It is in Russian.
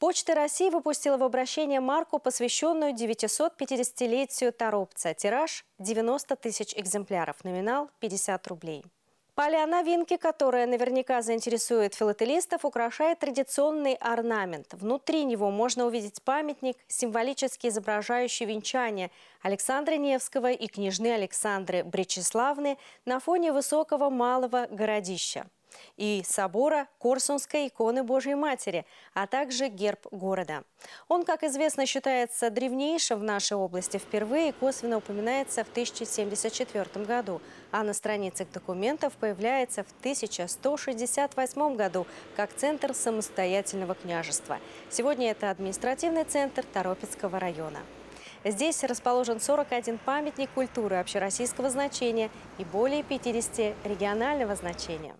Почта России выпустила в обращение марку, посвященную 950-летию Торопца. Тираж – 90 тысяч экземпляров, номинал – 50 рублей. Поля новинки, которая наверняка заинтересует филателистов, украшает традиционный орнамент. Внутри него можно увидеть памятник, символически изображающий венчание Александра Невского и княжны Александры Бречеславны на фоне высокого малого городища и собора Корсунской иконы Божьей Матери, а также герб города. Он, как известно, считается древнейшим в нашей области. Впервые косвенно упоминается в 1074 году, а на страницах документов появляется в 1168 году как центр самостоятельного княжества. Сегодня это административный центр Торопецкого района. Здесь расположен 41 памятник культуры общероссийского значения и более 50 регионального значения.